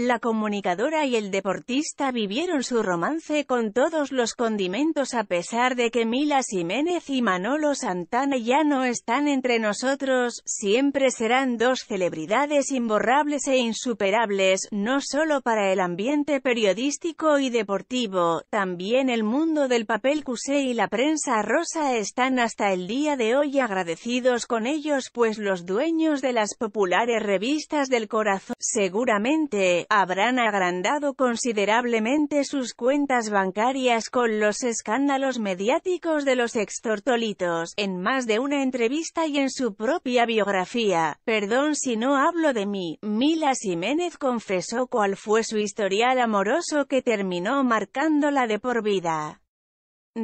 La comunicadora y el deportista vivieron su romance con todos los condimentos a pesar de que Mila Jiménez y Manolo Santana ya no están entre nosotros, siempre serán dos celebridades imborrables e insuperables, no solo para el ambiente periodístico y deportivo, también el mundo del papel cusé y la prensa rosa están hasta el día de hoy agradecidos con ellos pues los dueños de las populares revistas del corazón, seguramente, habrán agrandado considerablemente sus cuentas bancarias con los escándalos mediáticos de los extortolitos, en más de una entrevista y en su propia biografía. Perdón si no hablo de mí, Mila Jiménez confesó cuál fue su historial amoroso que terminó marcándola de por vida.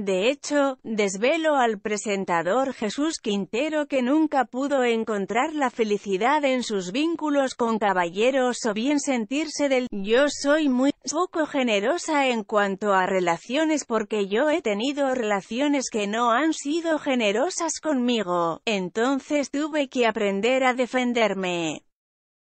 De hecho, desvelo al presentador Jesús Quintero que nunca pudo encontrar la felicidad en sus vínculos con caballeros o bien sentirse del «yo soy muy poco generosa en cuanto a relaciones porque yo he tenido relaciones que no han sido generosas conmigo, entonces tuve que aprender a defenderme».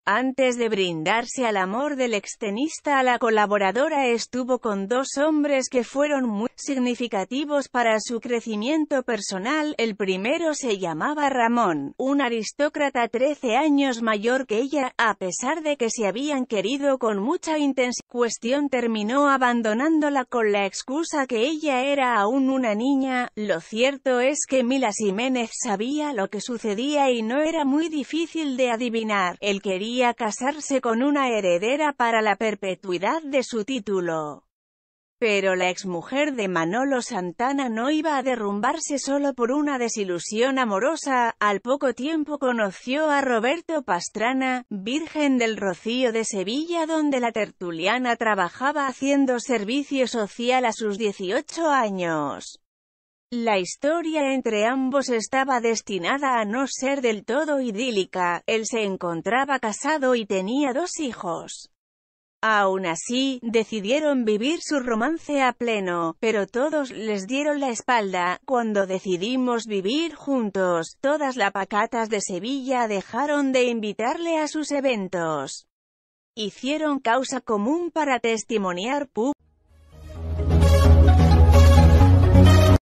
Antes de brindarse al amor del extenista a la colaboradora estuvo con dos hombres que fueron muy significativos para su crecimiento personal, el primero se llamaba Ramón, un aristócrata 13 años mayor que ella, a pesar de que se habían querido con mucha intensidad, cuestión terminó abandonándola con la excusa que ella era aún una niña, lo cierto es que Mila Jiménez sabía lo que sucedía y no era muy difícil de adivinar, él quería a casarse con una heredera para la perpetuidad de su título. Pero la exmujer de Manolo Santana no iba a derrumbarse solo por una desilusión amorosa, al poco tiempo conoció a Roberto Pastrana, virgen del Rocío de Sevilla donde la tertuliana trabajaba haciendo servicio social a sus 18 años. La historia entre ambos estaba destinada a no ser del todo idílica, él se encontraba casado y tenía dos hijos. Aún así, decidieron vivir su romance a pleno, pero todos les dieron la espalda. Cuando decidimos vivir juntos, todas las pacatas de Sevilla dejaron de invitarle a sus eventos. Hicieron causa común para testimoniar